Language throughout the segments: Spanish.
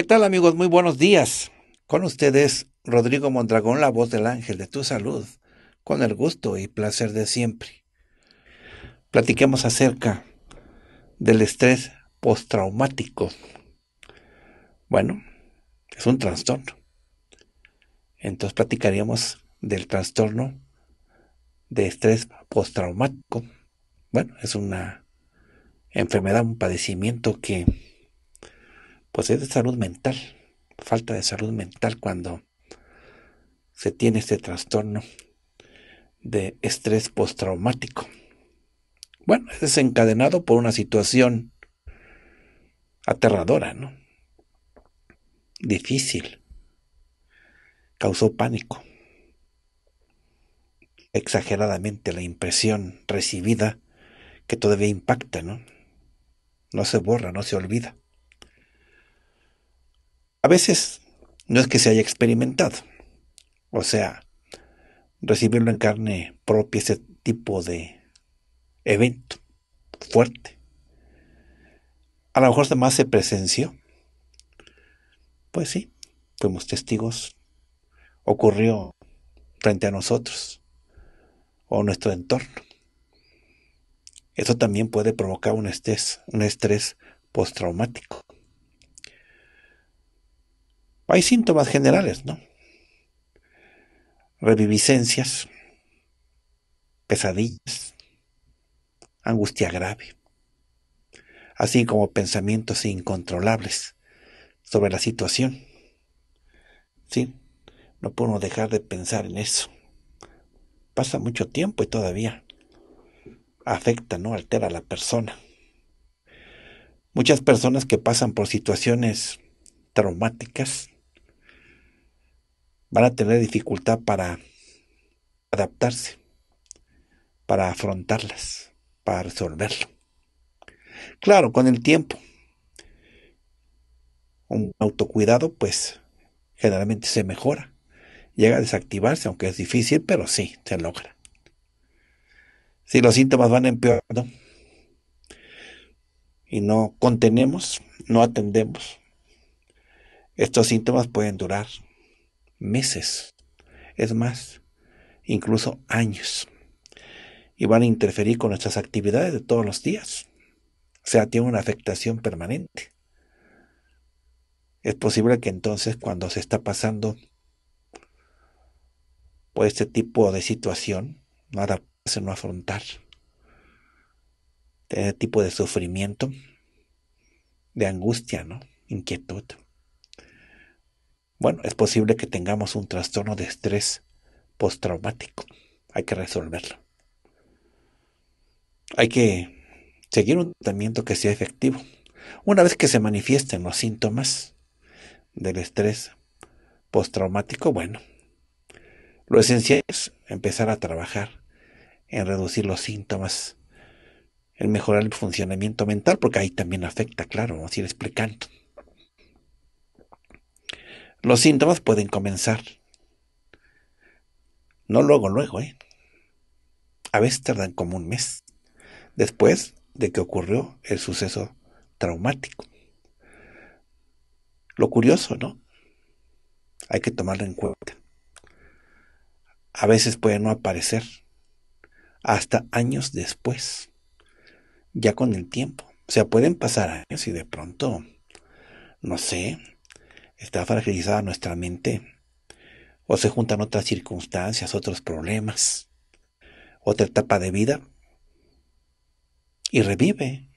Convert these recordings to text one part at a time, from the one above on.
¿qué tal amigos? Muy buenos días. Con ustedes, Rodrigo Mondragón, la voz del ángel de tu salud, con el gusto y placer de siempre. Platiquemos acerca del estrés postraumático. Bueno, es un trastorno. Entonces platicaríamos del trastorno de estrés postraumático. Bueno, es una enfermedad, un padecimiento que pues es de salud mental, falta de salud mental cuando se tiene este trastorno de estrés postraumático. Bueno, es desencadenado por una situación aterradora, ¿no? Difícil. Causó pánico. Exageradamente la impresión recibida que todavía impacta, ¿no? No se borra, no se olvida. A veces no es que se haya experimentado. O sea, recibirlo en carne propia, ese tipo de evento fuerte. A lo mejor además se presenció. Pues sí, fuimos testigos. Ocurrió frente a nosotros o nuestro entorno. Eso también puede provocar un estrés, un estrés postraumático. Hay síntomas generales, ¿no? Reviviscencias, pesadillas, angustia grave, así como pensamientos incontrolables sobre la situación. Sí, no podemos dejar de pensar en eso. Pasa mucho tiempo y todavía afecta, no altera a la persona. Muchas personas que pasan por situaciones traumáticas van a tener dificultad para adaptarse, para afrontarlas, para resolverlo. Claro, con el tiempo, un autocuidado, pues generalmente se mejora. Llega a desactivarse, aunque es difícil, pero sí, se logra. Si los síntomas van empeorando y no contenemos, no atendemos, estos síntomas pueden durar meses, es más, incluso años, y van a interferir con nuestras actividades de todos los días. O sea, tiene una afectación permanente. Es posible que entonces cuando se está pasando por este tipo de situación, no adaptarse, no afrontar, tener este tipo de sufrimiento, de angustia, ¿no? Inquietud. Bueno, es posible que tengamos un trastorno de estrés postraumático. Hay que resolverlo. Hay que seguir un tratamiento que sea efectivo. Una vez que se manifiesten los síntomas del estrés postraumático, bueno, lo esencial es empezar a trabajar en reducir los síntomas, en mejorar el funcionamiento mental, porque ahí también afecta, claro, vamos a ir explicando. Los síntomas pueden comenzar. No luego, luego, ¿eh? A veces tardan como un mes después de que ocurrió el suceso traumático. Lo curioso, ¿no? Hay que tomarlo en cuenta. A veces puede no aparecer hasta años después, ya con el tiempo. O sea, pueden pasar años y de pronto, no sé, está fragilizada nuestra mente, o se juntan otras circunstancias, otros problemas, otra etapa de vida, y revive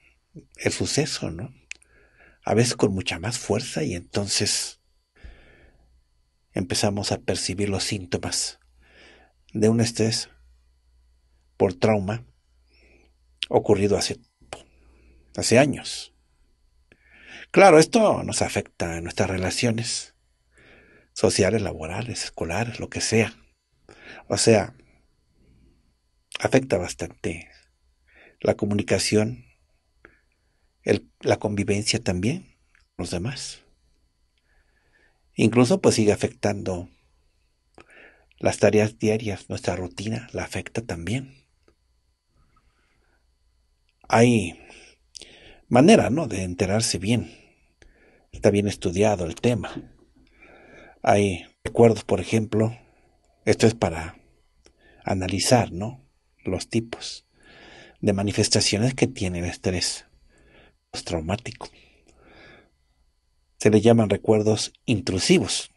el suceso, ¿no? A veces con mucha más fuerza y entonces empezamos a percibir los síntomas de un estrés por trauma ocurrido hace, hace años. Claro, esto nos afecta en nuestras relaciones sociales, laborales, escolares, lo que sea. O sea, afecta bastante la comunicación, la convivencia también, los demás. Incluso pues sigue afectando las tareas diarias, nuestra rutina, la afecta también. Hay manera, ¿no?, de enterarse bien está bien estudiado el tema. Hay recuerdos, por ejemplo, esto es para analizar, Los tipos de manifestaciones que tiene el estrés postraumático. Se le llaman recuerdos intrusivos.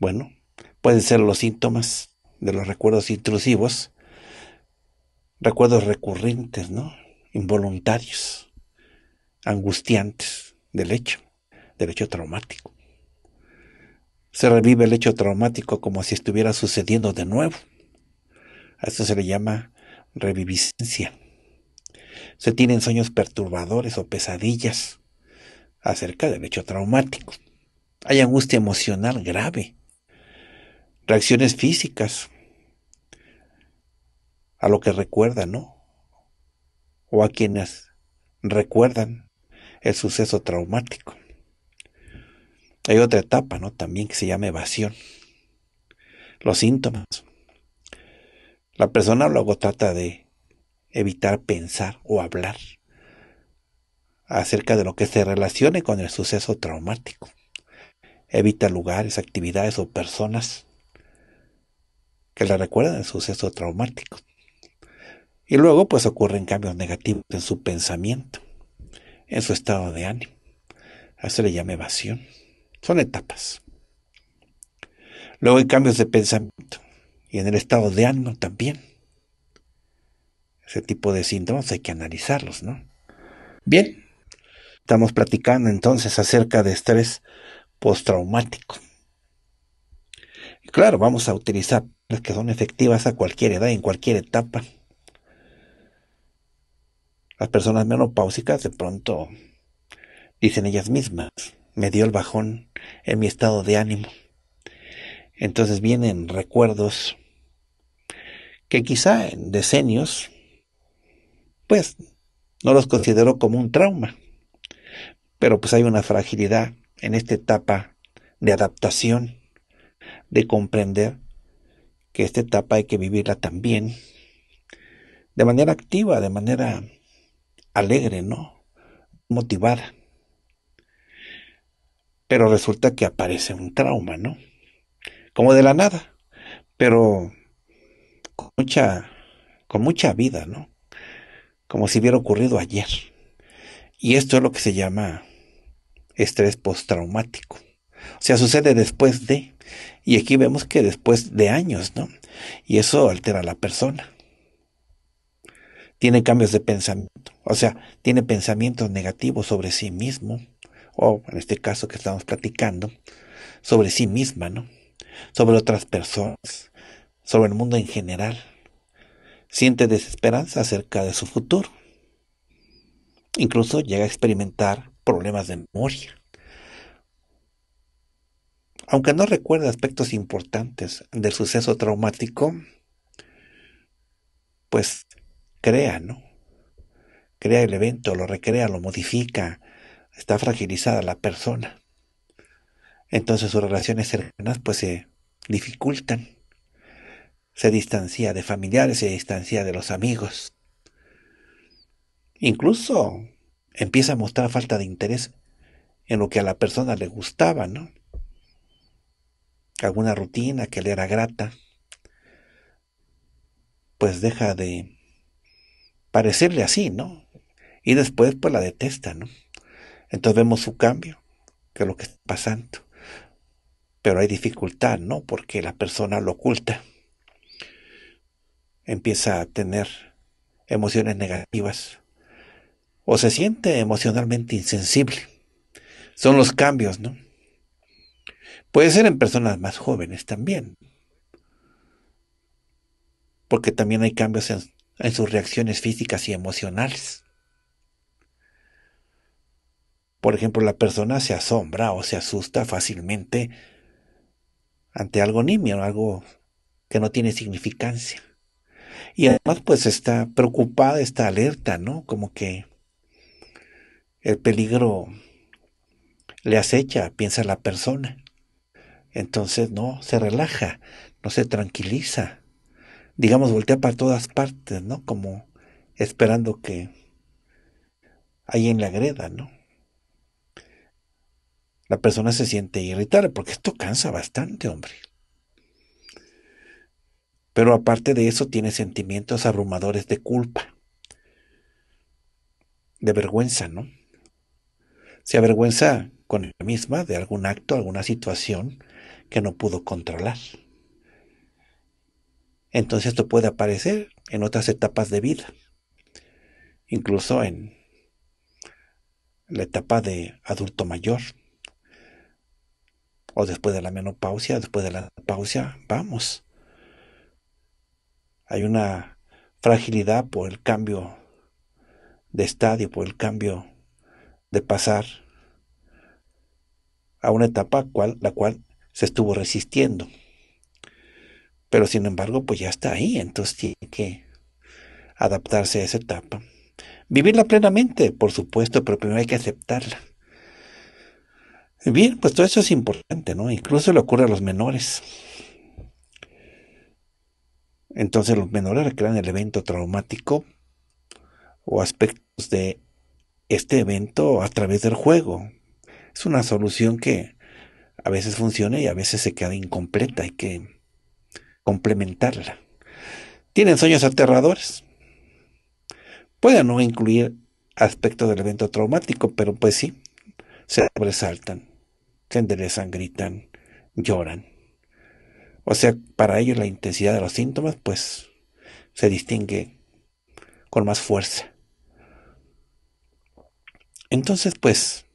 Bueno, pueden ser los síntomas de los recuerdos intrusivos, recuerdos recurrentes, ¿no? Involuntarios angustiantes del hecho, del hecho traumático. Se revive el hecho traumático como si estuviera sucediendo de nuevo. A eso se le llama reviviscencia. Se tienen sueños perturbadores o pesadillas acerca del hecho traumático. Hay angustia emocional grave, reacciones físicas a lo que recuerda, ¿no? O a quienes recuerdan el suceso traumático. Hay otra etapa, ¿no? También que se llama evasión. Los síntomas. La persona luego trata de evitar pensar o hablar acerca de lo que se relacione con el suceso traumático. Evita lugares, actividades o personas que le recuerdan el suceso traumático. Y luego pues ocurren cambios negativos en su pensamiento en su estado de ánimo. A eso le llama evasión. Son etapas. Luego hay cambios de pensamiento y en el estado de ánimo también. Ese tipo de síntomas hay que analizarlos, ¿no? Bien, estamos platicando entonces acerca de estrés postraumático. claro, vamos a utilizar las que son efectivas a cualquier edad, en cualquier etapa. Las personas menopáusicas de pronto dicen ellas mismas, me dio el bajón en mi estado de ánimo. Entonces vienen recuerdos que quizá en decenios, pues no los considero como un trauma, pero pues hay una fragilidad en esta etapa de adaptación, de comprender que esta etapa hay que vivirla también de manera activa, de manera alegre, ¿no? Motivada. Pero resulta que aparece un trauma, ¿no? Como de la nada, pero con mucha, con mucha vida, ¿no? Como si hubiera ocurrido ayer. Y esto es lo que se llama estrés postraumático. O sea, sucede después de, y aquí vemos que después de años, ¿no? Y eso altera a la persona. Tiene cambios de pensamiento o sea, tiene pensamientos negativos sobre sí mismo, o en este caso que estamos platicando, sobre sí misma, ¿no? Sobre otras personas, sobre el mundo en general. Siente desesperanza acerca de su futuro. Incluso llega a experimentar problemas de memoria. Aunque no recuerda aspectos importantes del suceso traumático, pues crea, ¿no? crea el evento, lo recrea, lo modifica, está fragilizada la persona. Entonces sus relaciones cercanas pues se dificultan. Se distancia de familiares, se distancia de los amigos. Incluso empieza a mostrar falta de interés en lo que a la persona le gustaba, ¿no? Alguna rutina que le era grata, pues deja de parecerle así, ¿no? y después pues la detesta, ¿no? Entonces vemos su cambio, que es lo que está pasando. Pero hay dificultad, ¿no? Porque la persona lo oculta. Empieza a tener emociones negativas o se siente emocionalmente insensible. Son los cambios, ¿no? Puede ser en personas más jóvenes también, porque también hay cambios en, en sus reacciones físicas y emocionales. Por ejemplo, la persona se asombra o se asusta fácilmente ante algo nimio, algo que no tiene significancia. Y además, pues está preocupada, está alerta, ¿no? Como que el peligro le acecha, piensa la persona. Entonces, no, se relaja, no se tranquiliza. Digamos, voltea para todas partes, ¿no? Como esperando que alguien le agreda, ¿no? la persona se siente irritada, porque esto cansa bastante, hombre. Pero aparte de eso, tiene sentimientos abrumadores de culpa, de vergüenza, ¿no? Se avergüenza con ella misma de algún acto, alguna situación que no pudo controlar. Entonces esto puede aparecer en otras etapas de vida, incluso en la etapa de adulto mayor o después de la menopausia, después de la pausa, vamos. Hay una fragilidad por el cambio de estadio, por el cambio de pasar a una etapa cual, la cual se estuvo resistiendo. Pero sin embargo, pues ya está ahí, entonces tiene que adaptarse a esa etapa. Vivirla plenamente, por supuesto, pero primero hay que aceptarla. Bien, pues todo eso es importante, ¿no? Incluso le ocurre a los menores. Entonces los menores recrean el evento traumático o aspectos de este evento a través del juego. Es una solución que a veces funciona y a veces se queda incompleta, hay que complementarla. Tienen sueños aterradores. Pueden no incluir aspectos del evento traumático, pero pues sí, se sobresaltan se enderezan, gritan, lloran. O sea, para ellos la intensidad de los síntomas pues se distingue con más fuerza. Entonces pues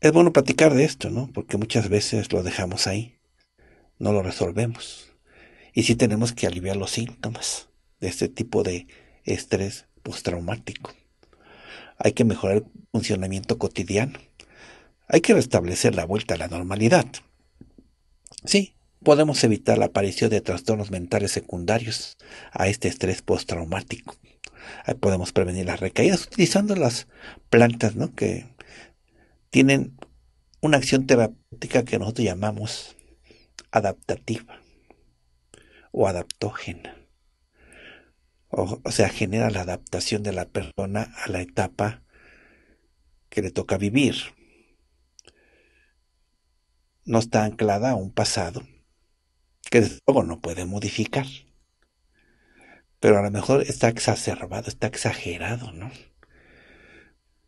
es bueno platicar de esto, ¿no? Porque muchas veces lo dejamos ahí, no lo resolvemos. Y sí tenemos que aliviar los síntomas de este tipo de estrés postraumático. Hay que mejorar el funcionamiento cotidiano hay que restablecer la vuelta a la normalidad. Sí, podemos evitar la aparición de trastornos mentales secundarios a este estrés postraumático. Podemos prevenir las recaídas utilizando las plantas ¿no? que tienen una acción terapéutica que nosotros llamamos adaptativa o adaptógena. o, sea, genera la adaptación de la persona a la etapa que le toca vivir no está anclada a un pasado que desde luego no puede modificar. Pero a lo mejor está exacerbado, está exagerado, ¿no?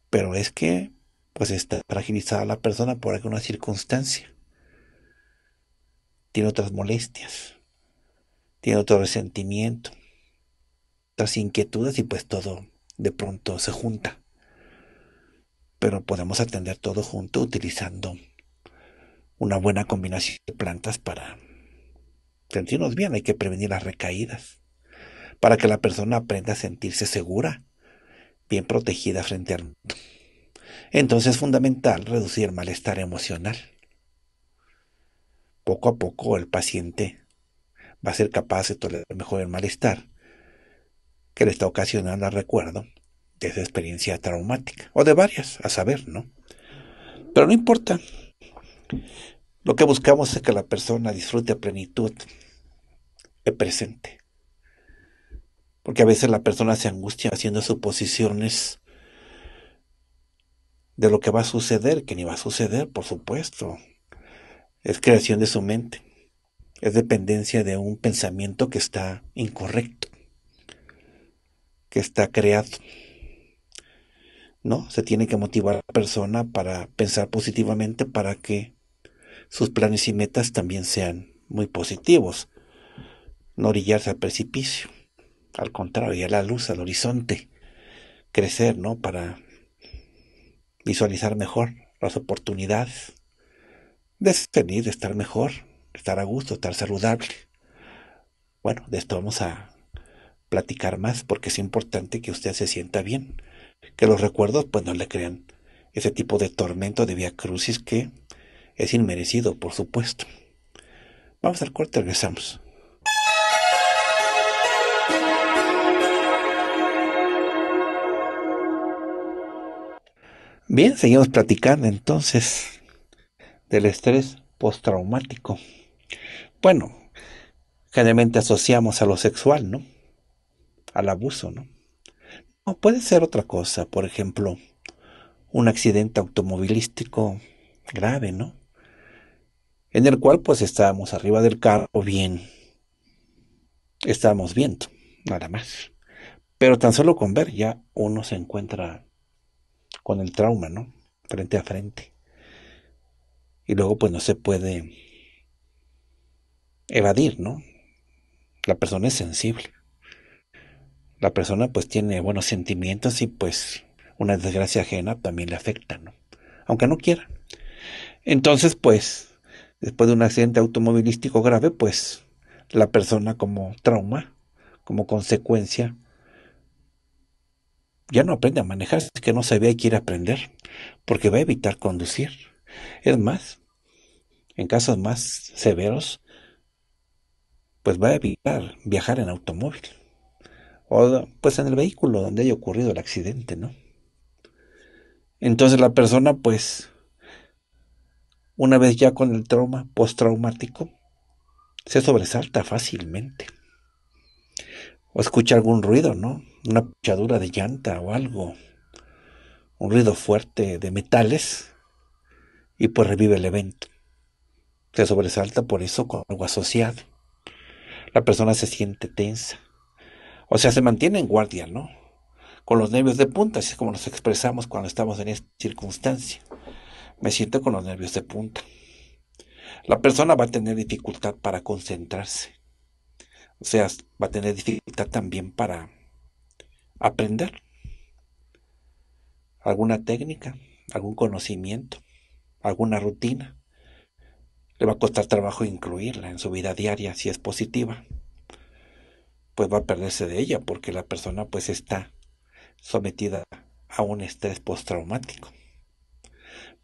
Pero es que, pues está fragilizada la persona por alguna circunstancia. Tiene otras molestias, tiene otro resentimiento, otras inquietudes y pues todo de pronto se junta. Pero podemos atender todo junto utilizando una buena combinación de plantas para sentirnos bien. Hay que prevenir las recaídas para que la persona aprenda a sentirse segura, bien protegida frente al mundo. Entonces es fundamental reducir el malestar emocional. Poco a poco el paciente va a ser capaz de tolerar mejor el malestar que le está ocasionando al recuerdo de esa experiencia traumática, o de varias, a saber, ¿no? Pero no importa, lo que buscamos es que la persona disfrute a plenitud el presente. Porque a veces la persona se angustia haciendo suposiciones de lo que va a suceder, que ni va a suceder, por supuesto. Es creación de su mente. Es dependencia de un pensamiento que está incorrecto, que está creado. ¿No? Se tiene que motivar a la persona para pensar positivamente para que sus planes y metas también sean muy positivos. No orillarse al precipicio, al contrario, y a la luz, al horizonte. Crecer, ¿no? Para visualizar mejor las oportunidades de de estar mejor, estar a gusto, estar saludable. Bueno, de esto vamos a platicar más porque es importante que usted se sienta bien, que los recuerdos pues no le crean ese tipo de tormento de vía crucis que es inmerecido, por supuesto. Vamos al corte, regresamos. Bien, seguimos platicando entonces del estrés postraumático. Bueno, generalmente asociamos a lo sexual, ¿no? Al abuso, ¿no? puede ser otra cosa, por ejemplo, un accidente automovilístico grave, ¿no? en el cual pues estábamos arriba del carro bien, estábamos viendo, nada más. Pero tan solo con ver ya uno se encuentra con el trauma, ¿no? Frente a frente. Y luego pues no se puede evadir, ¿no? La persona es sensible. La persona pues tiene buenos sentimientos y pues una desgracia ajena también le afecta, ¿no? Aunque no quiera. Entonces pues después de un accidente automovilístico grave, pues la persona como trauma, como consecuencia, ya no aprende a manejar, es que no sabía y quiere aprender, porque va a evitar conducir. Es más, en casos más severos, pues va a evitar viajar en automóvil o pues en el vehículo donde haya ocurrido el accidente, ¿no? Entonces la persona pues una vez ya con el trauma postraumático, se sobresalta fácilmente. O escucha algún ruido, ¿no? Una puchadura de llanta o algo. Un ruido fuerte de metales. Y pues revive el evento. Se sobresalta por eso con algo asociado. La persona se siente tensa. O sea, se mantiene en guardia, ¿no? Con los nervios de punta, así es como nos expresamos cuando estamos en esta circunstancia me siento con los nervios de punta. La persona va a tener dificultad para concentrarse. O sea, va a tener dificultad también para aprender alguna técnica, algún conocimiento, alguna rutina. Le va a costar trabajo incluirla en su vida diaria si es positiva. Pues va a perderse de ella porque la persona pues está sometida a un estrés postraumático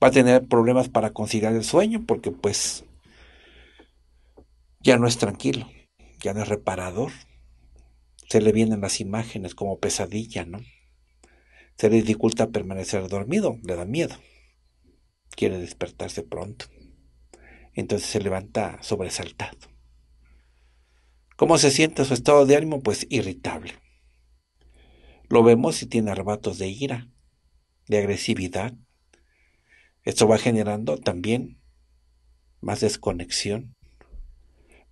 va a tener problemas para conciliar el sueño porque pues ya no es tranquilo, ya no es reparador. Se le vienen las imágenes como pesadilla, ¿no? Se le dificulta permanecer dormido, le da miedo. Quiere despertarse pronto. Entonces se levanta sobresaltado. ¿Cómo se siente su estado de ánimo? Pues irritable. Lo vemos si tiene arrebatos de ira, de agresividad, esto va generando también más desconexión,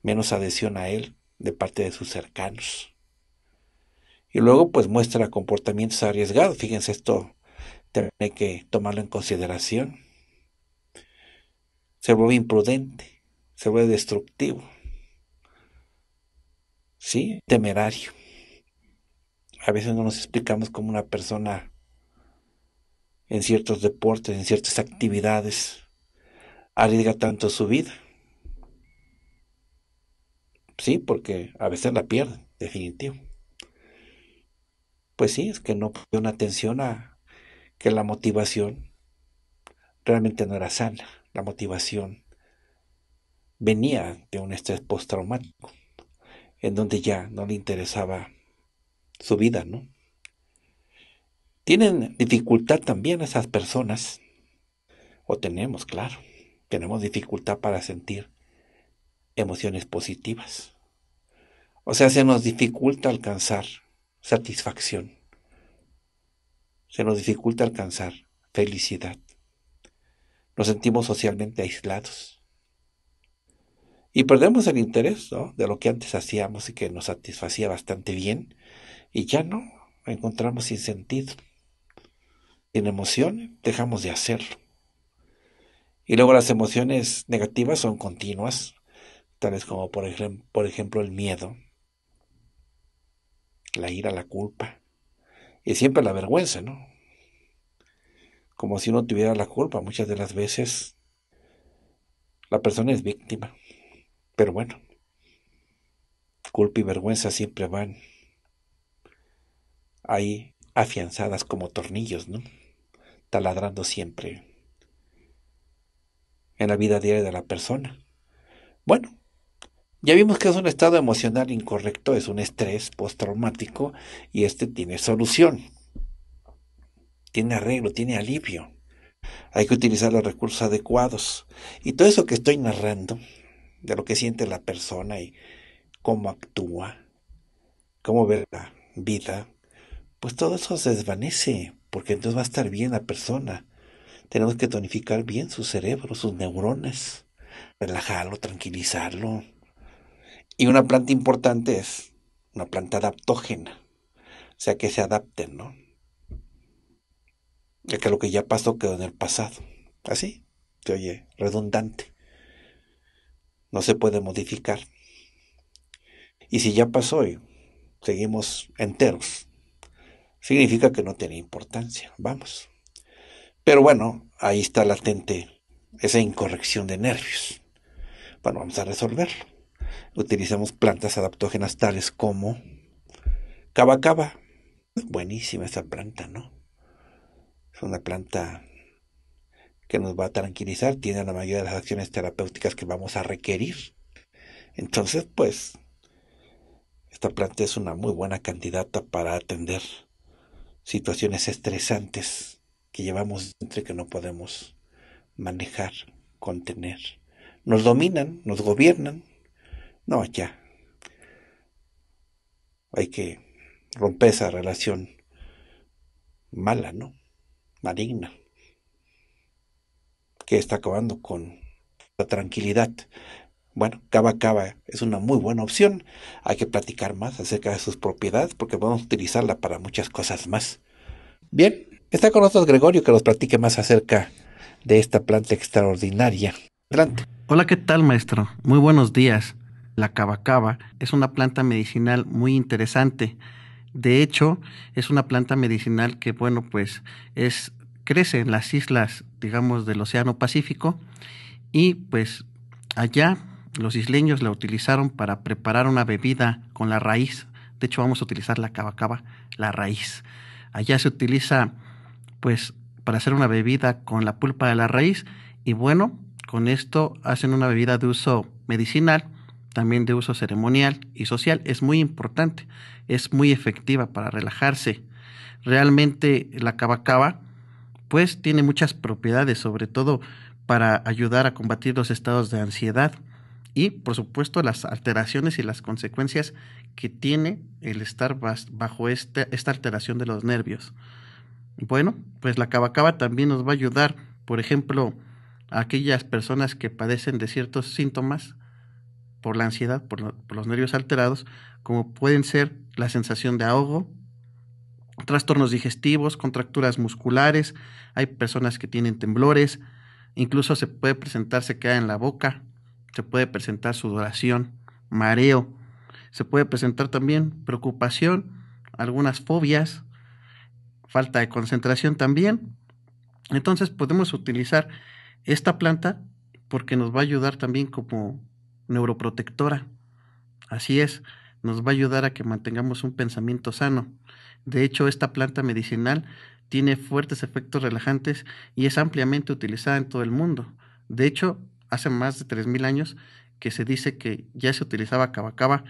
menos adhesión a él de parte de sus cercanos. Y luego pues muestra comportamientos arriesgados. Fíjense, esto tiene que tomarlo en consideración. Se vuelve imprudente, se vuelve destructivo, ¿sí? Temerario. A veces no nos explicamos como una persona en ciertos deportes, en ciertas actividades, arriesga tanto su vida. Sí, porque a veces la pierde, definitivo. Pues sí, es que no una atención a que la motivación realmente no era sana. La motivación venía de un estrés postraumático, en donde ya no le interesaba su vida, ¿no? Tienen dificultad también esas personas, o tenemos, claro, tenemos dificultad para sentir emociones positivas. O sea, se nos dificulta alcanzar satisfacción. Se nos dificulta alcanzar felicidad. Nos sentimos socialmente aislados. Y perdemos el interés de lo que antes hacíamos y que nos satisfacía bastante bien. Y ya no encontramos sin sentido en emoción dejamos de hacerlo. Y luego las emociones negativas son continuas, tales como por, ejemplo, por ejemplo el miedo, la ira, la culpa, y siempre la vergüenza, ¿no? Como si uno tuviera la culpa, muchas de las veces la persona es víctima, pero bueno, culpa y vergüenza siempre van ahí afianzadas como tornillos, ¿no? ladrando siempre en la vida diaria de la persona. Bueno, ya vimos que es un estado emocional incorrecto, es un estrés postraumático y este tiene solución, tiene arreglo, tiene alivio. Hay que utilizar los recursos adecuados. Y todo eso que estoy narrando, de lo que siente la persona y cómo actúa, cómo ve la vida, pues todo eso se desvanece porque entonces va a estar bien la persona. Tenemos que tonificar bien su cerebro, sus neurones. relajarlo, tranquilizarlo. Y una planta importante es una planta adaptógena, o sea que se adapten, ¿no? Ya que lo que ya pasó quedó en el pasado. Así, se oye, redundante. No se puede modificar. Y si ya pasó y seguimos enteros, significa que no tiene importancia, vamos. Pero bueno, ahí está latente esa incorrección de nervios. Bueno, vamos a resolverlo. Utilizamos plantas adaptógenas tales como cava cava. Buenísima esa planta, ¿no? Es una planta que nos va a tranquilizar, tiene la mayoría de las acciones terapéuticas que vamos a requerir. Entonces, pues, esta planta es una muy buena candidata para atender situaciones estresantes que llevamos entre que no podemos manejar, contener. Nos dominan, nos gobiernan. No, ya. Hay que romper esa relación mala, ¿no? Maligna. Que está acabando con la tranquilidad bueno, Cava Cava es una muy buena opción. Hay que platicar más acerca de sus propiedades porque a utilizarla para muchas cosas más. Bien, está con nosotros Gregorio que nos platique más acerca de esta planta extraordinaria. Adelante. Hola, ¿qué tal, maestro? Muy buenos días. La cava es una planta medicinal muy interesante. De hecho, es una planta medicinal que, bueno, pues es crece en las islas, digamos, del Océano Pacífico y pues allá los isleños la utilizaron para preparar una bebida con la raíz. De hecho, vamos a utilizar la cabacaba, la raíz. Allá se utiliza, pues, para hacer una bebida con la pulpa de la raíz. Y bueno, con esto hacen una bebida de uso medicinal, también de uso ceremonial y social. Es muy importante, es muy efectiva para relajarse. Realmente la cabacaba, pues, tiene muchas propiedades, sobre todo para ayudar a combatir los estados de ansiedad y por supuesto las alteraciones y las consecuencias que tiene el estar bajo este, esta, alteración de los nervios. Bueno, pues la cabacaba también nos va a ayudar, por ejemplo, a aquellas personas que padecen de ciertos síntomas por la ansiedad, por, los nervios alterados, como pueden ser la sensación de ahogo, trastornos digestivos, contracturas musculares, hay personas que tienen temblores, incluso se puede presentarse queda en la boca, se puede presentar sudoración, mareo, se puede presentar también preocupación, algunas fobias, falta de concentración también. Entonces podemos utilizar esta planta porque nos va a ayudar también como neuroprotectora. Así es, nos va a ayudar a que mantengamos un pensamiento sano. De hecho, esta planta medicinal tiene fuertes efectos relajantes y es ampliamente utilizada en todo el mundo. De hecho, hace más de 3.000 años que se dice que ya se utilizaba cabacaba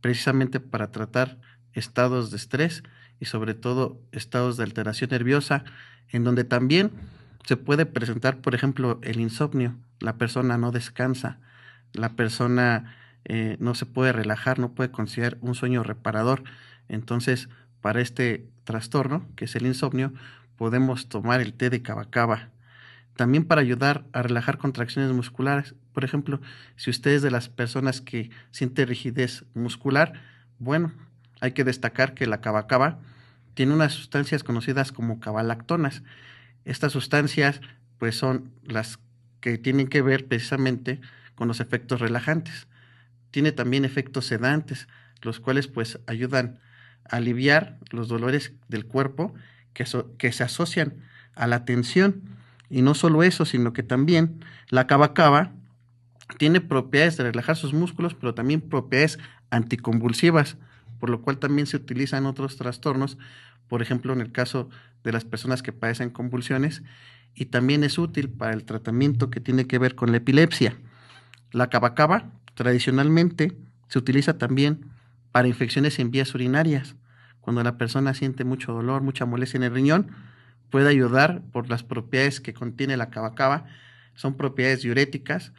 precisamente para tratar estados de estrés y sobre todo estados de alteración nerviosa, en donde también se puede presentar, por ejemplo, el insomnio. La persona no descansa, la persona eh, no se puede relajar, no puede considerar un sueño reparador. Entonces, para este trastorno, que es el insomnio, podemos tomar el té de cabacaba también para ayudar a relajar contracciones musculares. Por ejemplo, si usted es de las personas que siente rigidez muscular, bueno, hay que destacar que la cabacaba tiene unas sustancias conocidas como cabalactonas. Estas sustancias pues son las que tienen que ver precisamente con los efectos relajantes. Tiene también efectos sedantes, los cuales pues ayudan a aliviar los dolores del cuerpo que, que se asocian a la tensión. Y no solo eso, sino que también la cava tiene propiedades de relajar sus músculos, pero también propiedades anticonvulsivas, por lo cual también se utiliza en otros trastornos, por ejemplo en el caso de las personas que padecen convulsiones, y también es útil para el tratamiento que tiene que ver con la epilepsia. La cabacaba tradicionalmente se utiliza también para infecciones en vías urinarias, cuando la persona siente mucho dolor, mucha molestia en el riñón, puede ayudar por las propiedades que contiene la cabacaba Son propiedades diuréticas.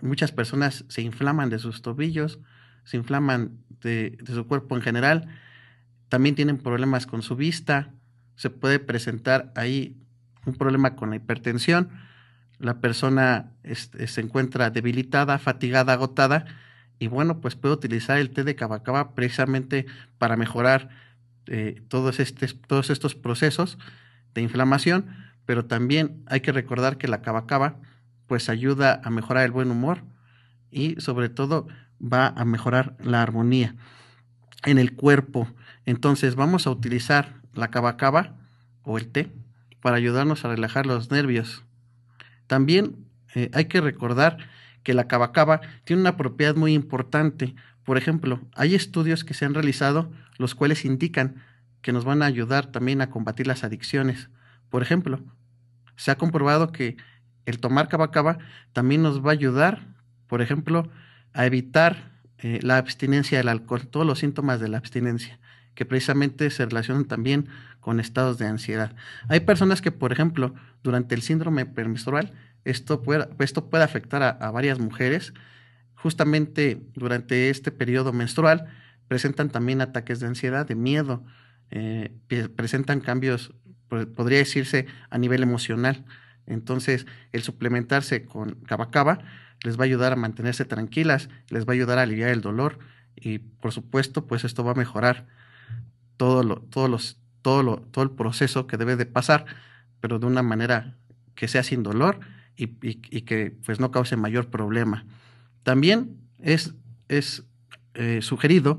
Muchas personas se inflaman de sus tobillos, se inflaman de, su cuerpo en general. También tienen problemas con su vista. Se puede presentar ahí un problema con la hipertensión. La persona este, se encuentra debilitada, fatigada, agotada. Y bueno, pues puede utilizar el té de cabacaba precisamente para mejorar eh, todos, todos estos procesos de inflamación, pero también hay que recordar que la cava pues ayuda a mejorar el buen humor y sobre todo va a mejorar la armonía en el cuerpo. Entonces vamos a utilizar la cava o el té para ayudarnos a relajar los nervios. También eh, hay que recordar que la cava tiene una propiedad muy importante. Por ejemplo, hay estudios que se han realizado los cuales indican que nos van a ayudar también a combatir las adicciones. Por ejemplo, se ha comprobado que el tomar cava también nos va a ayudar, por ejemplo, a evitar eh, la abstinencia del alcohol, todos los síntomas de la abstinencia, que precisamente se relacionan también con estados de ansiedad. Hay personas que, por ejemplo, durante el síndrome premenstrual, esto puede, esto puede afectar a, a varias mujeres, justamente durante este periodo menstrual presentan también ataques de ansiedad, de miedo, eh, presentan cambios, pues, podría decirse, a nivel emocional. Entonces, el suplementarse con cabacaba les va a ayudar a mantenerse tranquilas, les va a ayudar a aliviar el dolor y, por supuesto, pues esto va a mejorar todo, todo, todo, todo el proceso que debe de pasar, pero de una manera que sea sin dolor y, que pues no cause mayor problema. También es, es eh, sugerido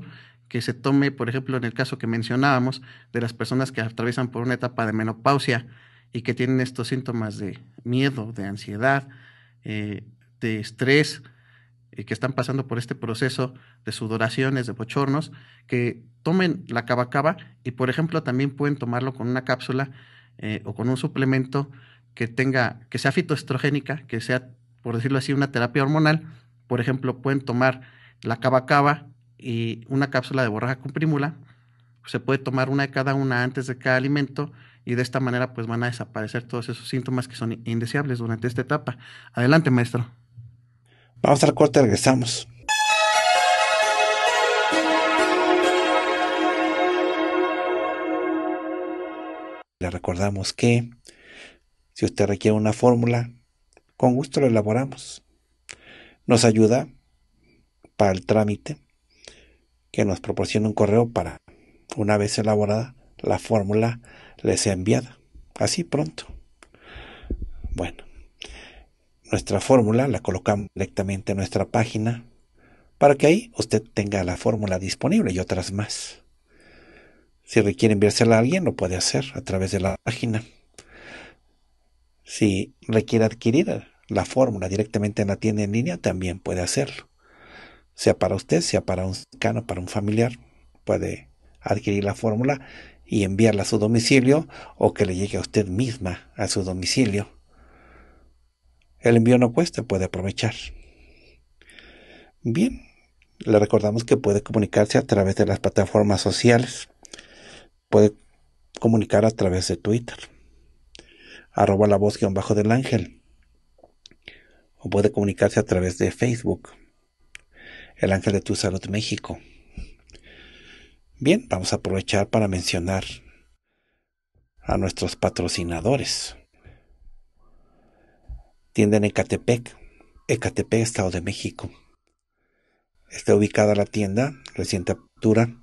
que se tome, por ejemplo, en el caso que mencionábamos, de las personas que atraviesan por una etapa de menopausia y que tienen estos síntomas de miedo, de ansiedad, eh, de estrés, y eh, que están pasando por este proceso de sudoraciones, de bochornos, que tomen la cava y, por ejemplo, también pueden tomarlo con una cápsula eh, o con un suplemento que tenga, que sea fitoestrogénica, que sea, por decirlo así, una terapia hormonal. Por ejemplo, pueden tomar la cava y una cápsula de borraja con primula. Pues, se puede tomar una de cada una antes de cada alimento y de esta manera pues van a desaparecer todos esos síntomas que son indeseables durante esta etapa. Adelante, maestro. Vamos al corte, regresamos. Le recordamos que si usted requiere una fórmula, con gusto lo elaboramos. Nos ayuda para el trámite que nos proporcione un correo para, una vez elaborada, la fórmula le sea enviada. Así pronto. Bueno, nuestra fórmula la colocamos directamente en nuestra página para que ahí usted tenga la fórmula disponible y otras más. Si requiere enviársela a alguien, lo puede hacer a través de la página. Si requiere adquirir la fórmula directamente en la tienda en línea, también puede hacerlo sea para usted, sea para un cercano, para un familiar, puede adquirir la fórmula y enviarla a su domicilio o que le llegue a usted misma a su domicilio. El envío no cuesta, puede aprovechar. Bien, le recordamos que puede comunicarse a través de las plataformas sociales. Puede comunicar a través de Twitter, arroba la voz bajo del ángel. O puede comunicarse a través de Facebook, el ángel de tu salud México. Bien, vamos a aprovechar para mencionar a nuestros patrocinadores. Tienda en Ecatepec, Ecatepec, Estado de México. Está ubicada la tienda, reciente apertura,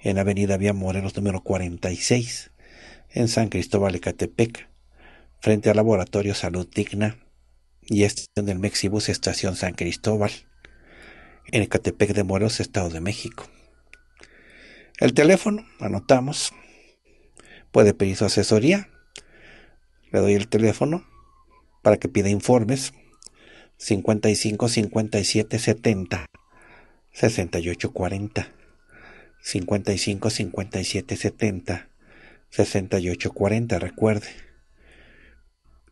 en Avenida Vía Morelos número 46, en San Cristóbal, Ecatepec, frente al Laboratorio Salud Digna y estación del Mexibus Estación San Cristóbal en Ecatepec de Morelos, Estado de México. El teléfono, anotamos. Puede pedir su asesoría. Le doy el teléfono para que pida informes. 55 57 70 68 40. 55 57 70 68 40, recuerde.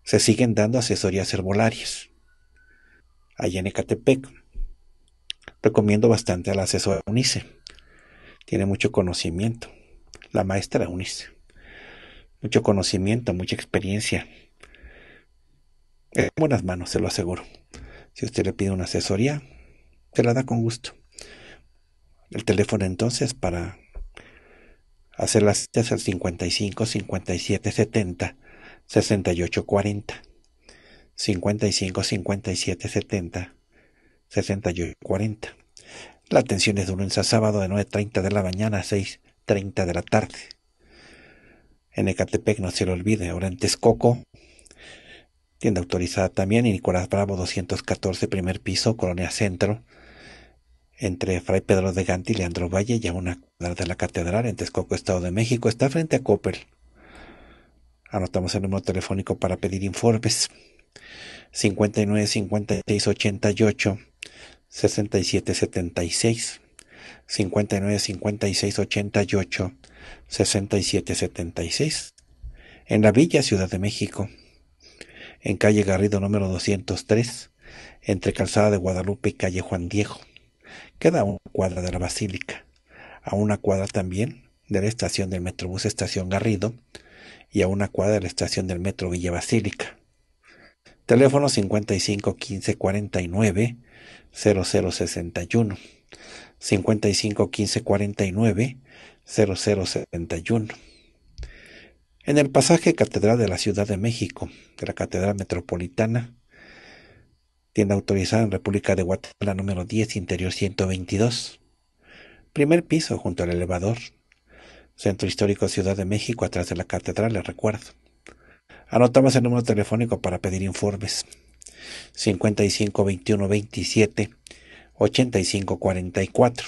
Se siguen dando asesorías herbolarias. Allá en Ecatepec recomiendo bastante al la asesora Unice. Tiene mucho conocimiento. La maestra Unice. Mucho conocimiento, mucha experiencia. buenas manos, se lo aseguro. Si usted le pide una asesoría, se la da con gusto. El teléfono entonces para hacer las citas al 55 57 70 68 40. 55 57 70 6840. atención es de lunes a sábado de 9.30 de la mañana a 6.30 de la tarde. En Ecatepec, no se lo olvide, ahora en Texcoco, tienda autorizada también, y Nicolás Bravo 214, primer piso, Colonia Centro, entre Fray Pedro de Ganti, y Leandro Valle, a una cuadra de la Catedral, en Texcoco, Estado de México, está frente a Coppel. Anotamos el número telefónico para pedir informes. 59 56 88 6776 59 56 88 67 76 en la Villa Ciudad de México, en calle Garrido número 203, entre Calzada de Guadalupe y calle Juan Diego. Queda a una cuadra de la Basílica, a una cuadra también de la estación del Metrobús Estación Garrido y a una cuadra de la estación del Metro Villa Basílica. Teléfono 55 15 49 0061. 55 15 49 0071. En el pasaje Catedral de la Ciudad de México, de la Catedral Metropolitana, tienda autorizada en República de Guatemala número 10, interior 122. Primer piso junto al elevador. Centro Histórico Ciudad de México, atrás de la catedral, les recuerdo. Anotamos el número telefónico para pedir informes. 55 21 27 85 44.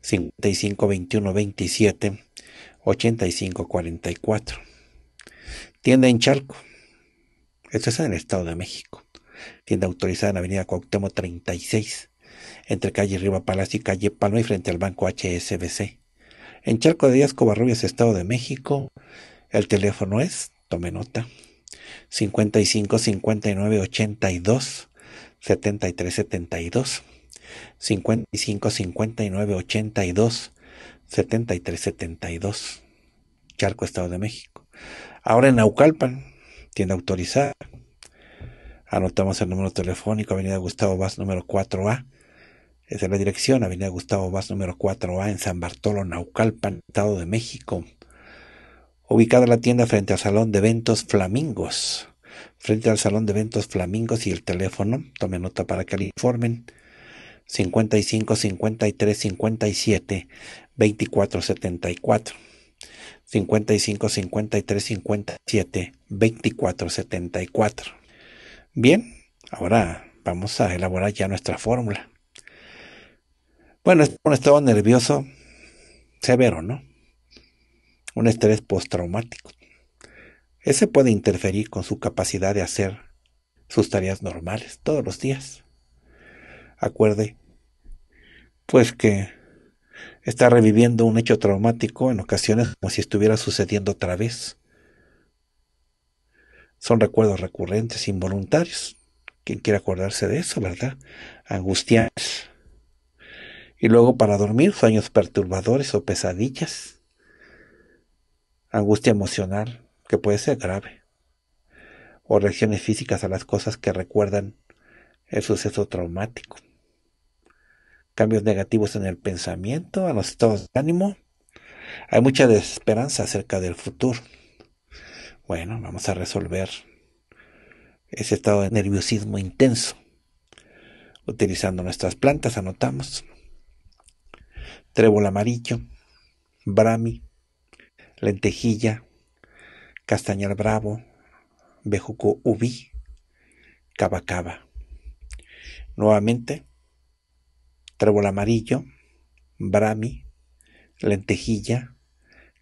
55 21 27 85 44. Tienda en Charco. Esto es en el Estado de México. Tienda autorizada en Avenida Cuauhtémoc 36, entre calle Riva Palacio y calle Palma y frente al Banco HSBC. En Charco de Díaz Covarrubias, Estado de México. El teléfono es Tome nota. 55 59 82 73 72. 55 59 82 73 72. Charco, Estado de México. Ahora en Naucalpan, tienda autorizada. Anotamos el número telefónico, Avenida Gustavo Vaz, número 4A. Esa es la dirección, Avenida Gustavo Vaz, número 4A, en San Bartolo, Naucalpan, Estado de México ubicada la tienda frente al salón de eventos Flamingos. Frente al salón de eventos Flamingos y el teléfono, tome nota para que le informen. 55 53 57 24 74. 55 53 57 24 74. Bien, ahora vamos a elaborar ya nuestra fórmula. Bueno, es un estado nervioso severo, ¿no? un estrés postraumático. Ese puede interferir con su capacidad de hacer sus tareas normales todos los días. Acuerde, pues que está reviviendo un hecho traumático en ocasiones como si estuviera sucediendo otra vez. Son recuerdos recurrentes, involuntarios. ¿Quién quiere acordarse de eso, verdad? Angustias Y luego para dormir, sueños perturbadores o pesadillas angustia emocional, que puede ser grave, o reacciones físicas a las cosas que recuerdan el suceso traumático, cambios negativos en el pensamiento, a los estados de ánimo. Hay mucha desesperanza acerca del futuro. Bueno, vamos a resolver ese estado de nerviosismo intenso. Utilizando nuestras plantas, anotamos. Trébol amarillo, brami, lentejilla, castañal bravo, bejuco ubi cabacaba. Nuevamente, trébol amarillo, brami, lentejilla,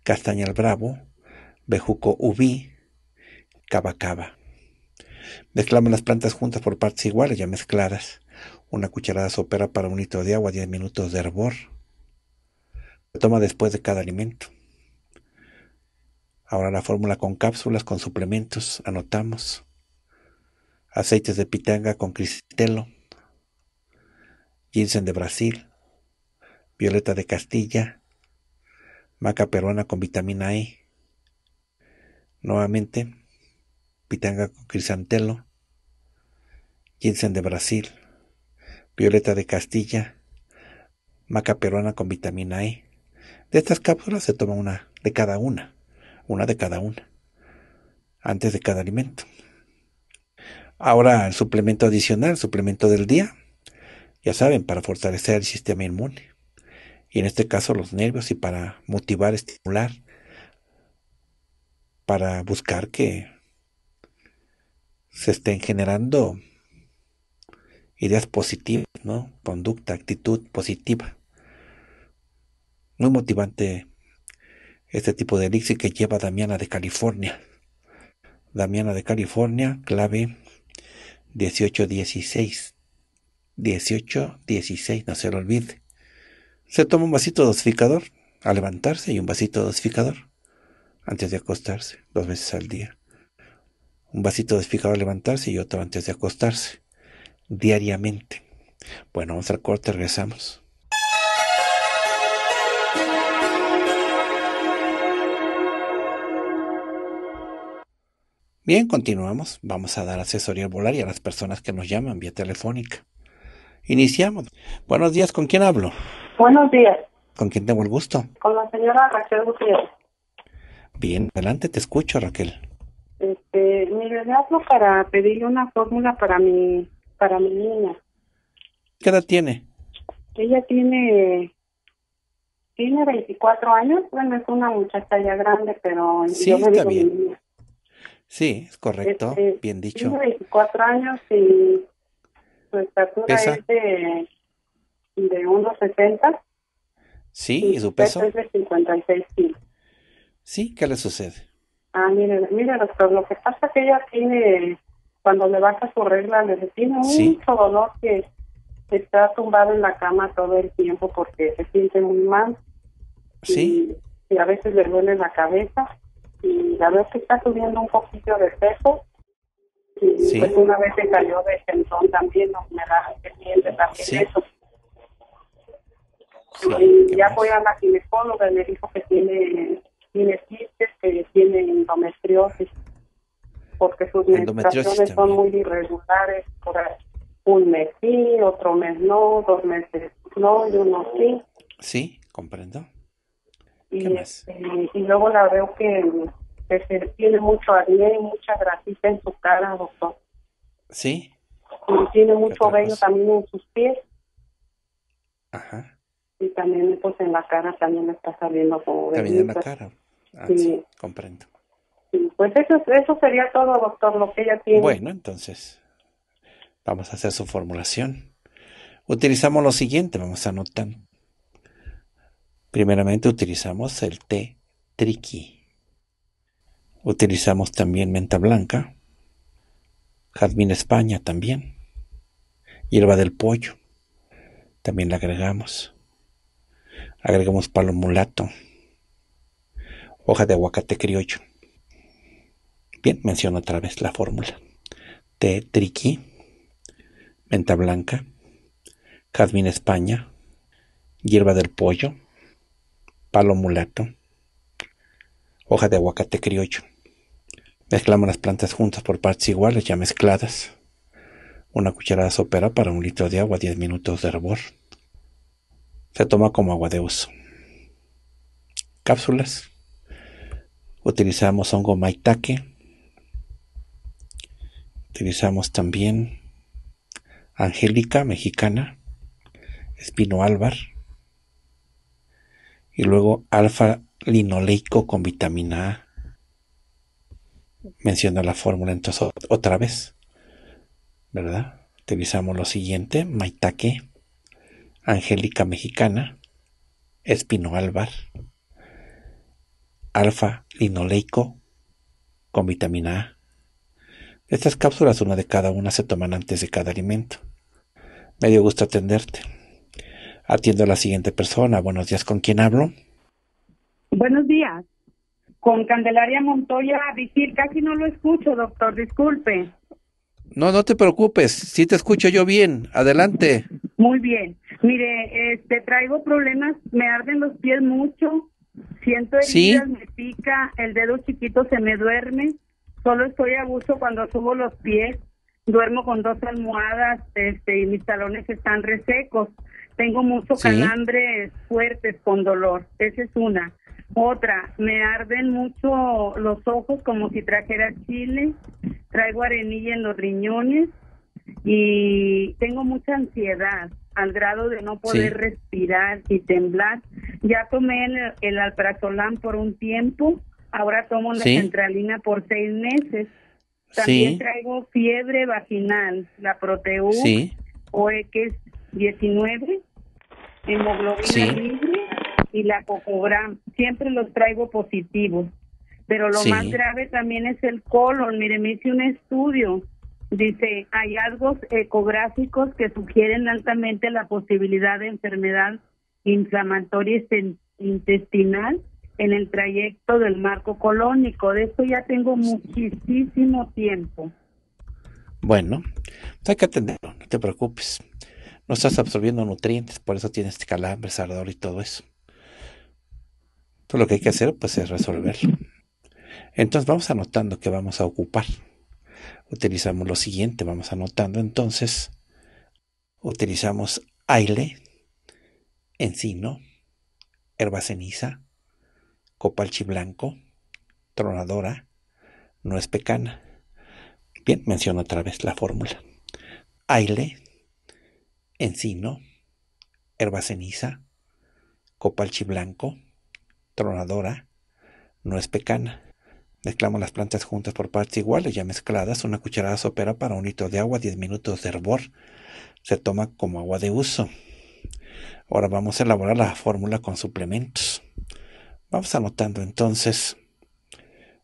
castañal bravo, bejuco ubi cabacaba. Mezclamos las plantas juntas por partes iguales, ya mezcladas. Una cucharada sopera para un litro de agua, 10 minutos de hervor. Toma después de cada alimento. Ahora la fórmula con cápsulas, con suplementos, anotamos. Aceites de pitanga con crisantelo, Ginseng de Brasil. Violeta de Castilla. Maca peruana con vitamina E. Nuevamente, pitanga con crisantelo. Ginseng de Brasil. Violeta de Castilla. Maca peruana con vitamina E. De estas cápsulas se toma una de cada una una de cada una, antes de cada alimento. Ahora el suplemento adicional, el suplemento del día, ya saben, para fortalecer el sistema inmune, y en este caso los nervios, y para motivar, estimular, para buscar que se estén generando ideas positivas, ¿no? Conducta, actitud positiva. Muy motivante este tipo de elixir que lleva Damiana de California. Damiana de California, clave 1816. 1816, no se lo olvide. Se toma un vasito dosificador al levantarse y un vasito dosificador antes de acostarse, dos veces al día. Un vasito dosificador al levantarse y otro antes de acostarse, diariamente. Bueno, vamos al corte, regresamos. Bien, continuamos. Vamos a dar asesoría volar y a las personas que nos llaman vía telefónica. Iniciamos. Buenos días, ¿con quién hablo? Buenos días. ¿Con quién tengo el gusto? Con la señora Raquel Gutiérrez. Bien, adelante, te escucho, Raquel. Este, mire, para pedirle una fórmula para mi, para mi niña. ¿Qué edad tiene? Ella tiene tiene 24 años, bueno, es una muchacha ya grande, pero sí, yo está bien. Sí, es correcto, este, bien dicho. Tiene 24 años y su estatura es de, de 1,60. Sí, y, su peso? es de 56 kilos. Sí, ¿qué le sucede? Ah, mire, mire, lo que pasa es que ella tiene, cuando le baja su regla, le tiene mucho dolor que está tumbada en la cama todo el tiempo porque se siente muy mal. Sí. Y, y a veces le duele la cabeza y la vez que está subiendo un poquito de peso y pues una vez se cayó de sentón también no me da que siente también eso y ya voy a la ginecóloga y me dijo que tiene tiene que tiene endometriosis porque sus menstruaciones son muy irregulares por un mes sí otro mes no dos meses no y uno sí sí comprendo este, y, luego la veo que, tiene mucho arnés y mucha grasita en su cara, doctor. ¿Sí? Y tiene mucho vello también en sus pies. Ajá. Y también, pues en la cara también le está saliendo como También en la cara. Ah, sí. comprendo. pues eso, eso sería todo, doctor, lo que ella tiene. Bueno, entonces, vamos a hacer su formulación. Utilizamos lo siguiente, vamos a anotar. Primeramente utilizamos el té triqui. Utilizamos también menta blanca, jazmín españa también, hierba del pollo, también la agregamos. Agregamos palo mulato, hoja de aguacate criollo. Bien, menciono otra vez la fórmula. Té triqui, menta blanca, jazmín españa, hierba del pollo, palo mulato, hoja de aguacate criollo. Mezclamos las plantas juntas por partes iguales, ya mezcladas. Una cucharada sopera para un litro de agua, 10 minutos de hervor. Se toma como agua de uso. Cápsulas. Utilizamos hongo maitake. Utilizamos también angélica mexicana, espino álvar y luego alfa linoleico con vitamina A. Menciono la fórmula entonces otra vez, ¿verdad? Utilizamos lo siguiente, maitake, angélica mexicana, espino alfa linoleico con vitamina A. Estas cápsulas, una de cada una, se toman antes de cada alimento. Me dio gusto atenderte. Atiendo a la siguiente persona. Buenos días, ¿con quién hablo? Buenos días. Con Candelaria Montoya decir, casi no lo escucho, doctor, disculpe. No, no te preocupes, sí te escucho yo bien. Adelante. Muy bien. Mire, este traigo problemas, me arden los pies mucho, siento heridas, me pica, el dedo chiquito se me duerme, solo estoy a gusto cuando subo los pies, duermo con dos almohadas, este y mis talones están resecos. Tengo muchos calambres fuertes con dolor. Esa es una. Otra, me arden mucho los ojos como si trajera chile. Traigo arenilla en los riñones y tengo mucha ansiedad al grado de no poder respirar y temblar. Ya tomé el, el por un tiempo, ahora tomo la centralina por seis meses. También traigo fiebre vaginal, la proteú o x 19 hemoglobina libre y la cocogram. Siempre los traigo positivos. Pero lo más grave también es el colon. Mire, me hice un estudio. Dice, hay hallazgos ecográficos que sugieren altamente la posibilidad de enfermedad inflamatoria intestinal en el trayecto del marco colónico. De esto ya tengo muchísimo tiempo. Bueno, pues hay que atenderlo, no te preocupes. No estás absorbiendo nutrientes, por eso tienes este calambres, ardor y todo eso. Entonces lo que hay que hacer pues es resolverlo. Entonces vamos anotando qué vamos a ocupar. Utilizamos lo siguiente, vamos anotando. Entonces utilizamos aile, encino, herba ceniza, copalchi blanco, tronadora, nuez pecana. Bien, menciono otra vez la fórmula. Aile encino, herba ceniza, copalchi blanco, tronadora, nuez pecana. Mezclamos las plantas juntas por partes iguales, ya mezcladas, una cucharada sopera para un litro de agua, 10 minutos de hervor. Se toma como agua de uso. Ahora vamos a elaborar la fórmula con suplementos. Vamos anotando entonces.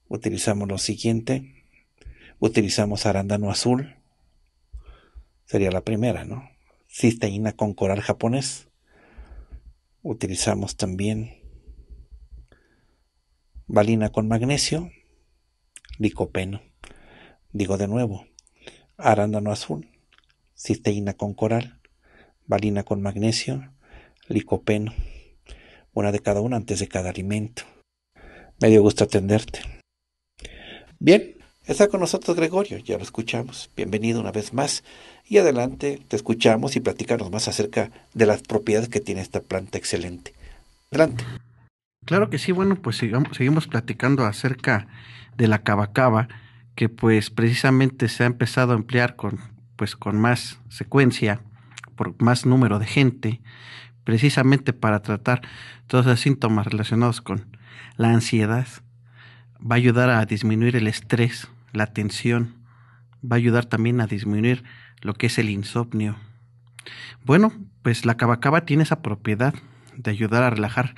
Utilizamos lo siguiente. Utilizamos arándano azul. Sería la primera, ¿no? cisteína con coral japonés. Utilizamos también valina con magnesio, licopeno. Digo de nuevo, arándano azul, cisteína con coral, valina con magnesio, licopeno. Una de cada una antes de cada alimento. Me dio gusto atenderte. Bien, Está con nosotros Gregorio, ya lo escuchamos. Bienvenido una vez más y adelante te escuchamos y platícanos más acerca de las propiedades que tiene esta planta excelente. Adelante. Claro que sí, bueno, pues seguimos platicando acerca de la cabacaba, que pues precisamente se ha empezado a emplear con, pues, con más secuencia, por más número de gente, precisamente para tratar todos los síntomas relacionados con la ansiedad. Va a ayudar a disminuir el estrés, la tensión, va a ayudar también a disminuir lo que es el insomnio. Bueno, pues la cabacaba tiene esa propiedad de ayudar a relajar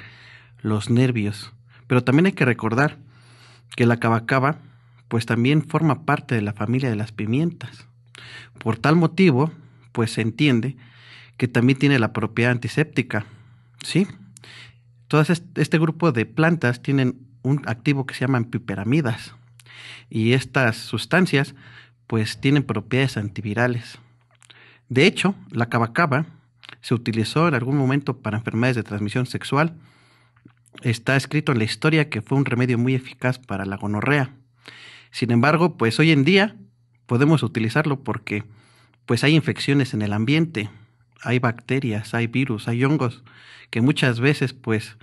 los nervios, pero también hay que recordar que la cabacaba pues también forma parte de la familia de las pimientas. Por tal motivo, pues se entiende que también tiene la propiedad antiséptica, ¿sí? Todo este grupo de plantas tienen un activo que se llama piperamidas. Y estas sustancias pues tienen propiedades antivirales. De hecho, la cabacaba se utilizó en algún momento para enfermedades de transmisión sexual. Está escrito en la historia que fue un remedio muy eficaz para la gonorrea. Sin embargo, pues hoy en día podemos utilizarlo porque pues hay infecciones en el ambiente, hay bacterias, hay virus, hay hongos que muchas veces pues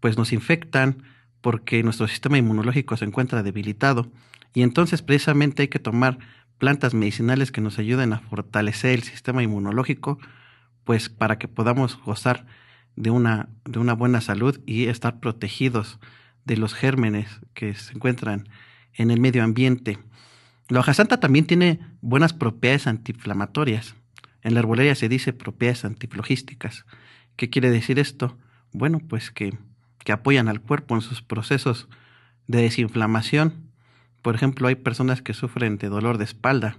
pues nos infectan porque nuestro sistema inmunológico se encuentra debilitado y entonces precisamente hay que tomar plantas medicinales que nos ayuden a fortalecer el sistema inmunológico, pues para que podamos gozar de una, de una buena salud y estar protegidos de los gérmenes que se encuentran en el medio ambiente. La hoja santa también tiene buenas propiedades antiinflamatorias. En la herbolaria se dice propiedades antiflogísticas. ¿Qué quiere decir esto? Bueno, pues que que apoyan al cuerpo en sus procesos de desinflamación. Por ejemplo, hay personas que sufren de dolor de espalda,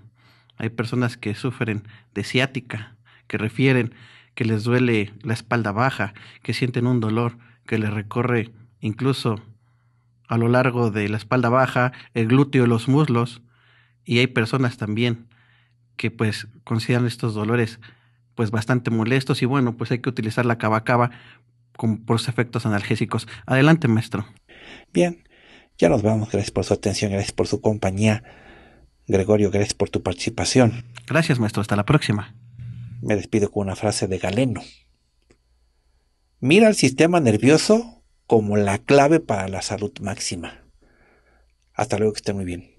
hay personas que sufren de ciática, que refieren que les duele la espalda baja, que sienten un dolor que les recorre incluso a lo largo de la espalda baja, el glúteo, los muslos, y hay personas también que pues consideran estos dolores pues bastante molestos y bueno, pues hay que utilizar la cava cava por sus efectos analgésicos. Adelante, maestro. Bien, ya nos vamos. Gracias por su atención, gracias por su compañía. Gregorio, gracias por tu participación. Gracias, maestro. Hasta la próxima. Me despido con una frase de Galeno. Mira el sistema nervioso como la clave para la salud máxima. Hasta luego, que esté muy bien.